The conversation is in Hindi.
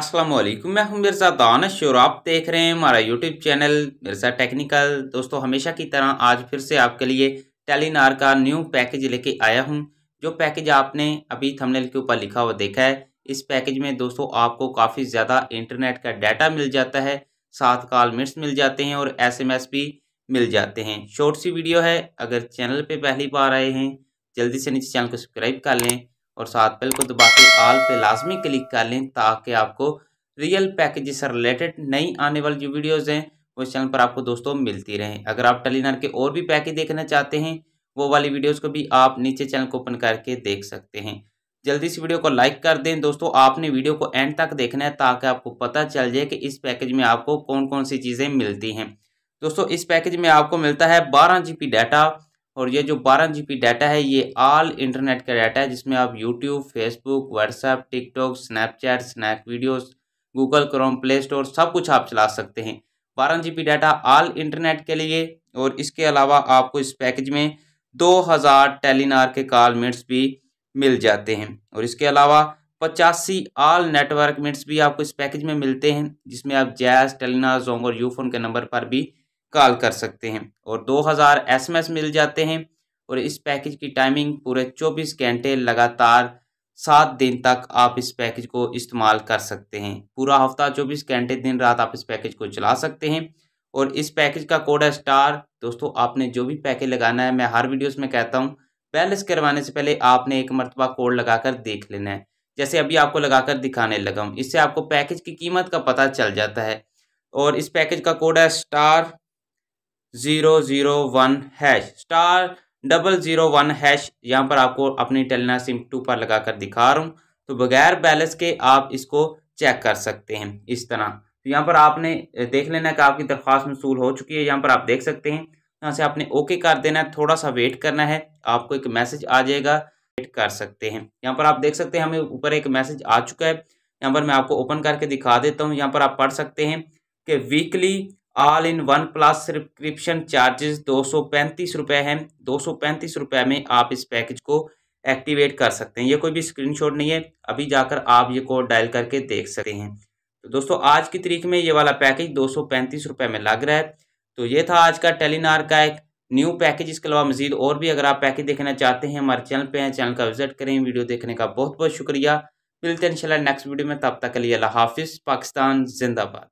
असलम मैं हूं मिर्ज़ा दानश और आप देख रहे हैं हमारा यूट्यूब चैनल मिर्ज़ा टेक्निकल दोस्तों हमेशा की तरह आज फिर से आपके लिए टेलीनार का न्यू पैकेज लेके आया हूं जो पैकेज आपने अभी थंबनेल के ऊपर लिखा हुआ देखा है इस पैकेज में दोस्तों आपको काफ़ी ज़्यादा इंटरनेट का डाटा मिल जाता है साथ कॉल मिनट्स मिल जाते हैं और एस भी मिल जाते हैं शॉर्ट सी वीडियो है अगर चैनल पर पहली बार आए हैं जल्दी से नीचे चैनल को सब्सक्राइब कर लें और साथ बेल को दबा के आल पे लाजमी क्लिक कर लें ताकि आपको रियल पैकेज से रिलेटेड नई आने वाली जो वीडियोज़ हैं वो चैनल पर आपको दोस्तों मिलती रहें अगर आप टेलीनार के और भी पैकेज देखना चाहते हैं वो वाली वीडियोज़ को भी आप नीचे चैनल को ओपन करके देख सकते हैं जल्दी इस वीडियो को लाइक कर दें दोस्तों आपने वीडियो को एंड तक देखना है ताकि आपको पता चल जाए कि इस पैकेज में आपको कौन कौन सी चीज़ें मिलती हैं दोस्तों इस पैकेज में आपको मिलता है बारह जी डाटा और ये जो बारह जी डाटा है ये ऑल इंटरनेट का डाटा है जिसमें आप YouTube Facebook WhatsApp TikTok Snapchat snack videos Google Chrome Play Store सब कुछ आप चला सकते हैं बारह जी डाटा ऑल इंटरनेट के लिए और इसके अलावा आपको इस पैकेज में दो हज़ार टेलीनार के कॉल मिनट्स भी मिल जाते हैं और इसके अलावा पचासी ऑल नेटवर्क मिनट्स भी आपको इस पैकेज में मिलते हैं जिसमें आप जैस टेलीनार जोंग और यूफोन के नंबर पर भी कॉल कर सकते हैं और 2000 एसएमएस मिल जाते हैं और इस पैकेज की टाइमिंग पूरे 24 घंटे लगातार सात दिन तक आप इस पैकेज को इस्तेमाल कर सकते हैं पूरा हफ्ता चौबीस घंटे दिन रात आप इस पैकेज को चला सकते हैं और इस पैकेज का कोड है स्टार दोस्तों आपने जो भी पैकेज लगाना है मैं हर वीडियो में कहता हूँ बैलेंस करवाने से पहले आपने एक मरतबा कोड लगाकर देख लेना है जैसे अभी आपको लगाकर दिखाने लगा हूँ इससे आपको पैकेज की कीमत का पता चल जाता है और इस पैकेज का कोड है star zero zero one hash star double zero one hash यहाँ पर आपको अपनी टेलना सिम टू पर लगा कर दिखा रहा हूँ तो बगैर बैलेंस के आप इसको चेक कर सकते हैं इस तरह तो यहाँ पर आपने देख लेना कि आपकी दरख्वास्त मसूल हो चुकी है यहाँ पर आप देख सकते हैं यहाँ से आपने ओके कर देना है थोड़ा सा वेट करना है आपको एक मैसेज आ जाएगा वेट कर सकते हैं यहाँ पर आप देख सकते हैं हमें ऊपर एक मैसेज आ चुका है यहाँ पर मैं आपको ओपन करके दिखा देता हूँ यहाँ पर आप पढ़ सकते हैं कि weekly all in one plus subscription charges दो सौ पैंतीस रुपये हैं दो सौ पैंतीस रुपये में आप इस पैकेज को एक्टिवेट कर सकते हैं ये कोई भी स्क्रीनशॉट नहीं है अभी जाकर आप ये कोड डायल करके देख सकते हैं तो दोस्तों आज की तरीक में ये वाला पैकेज दो सौ पैंतीस रुपये में लग रहा है तो ये था आज का टेलीनार का एक न्यू पैकेज इसके अलावा मजीद और भी अगर आप पैकेज देखना चाहते हैं हमारे चैनल पर हैं चैनल का विजिट करें वीडियो देखने का बहुत बहुत शुक्रिया मिलते हैं इंशाल्लाह नेक्स्ट वीडियो में तब तक के लिए अल्लाह हाफिज़ पाकिस्तान जिंदाबाद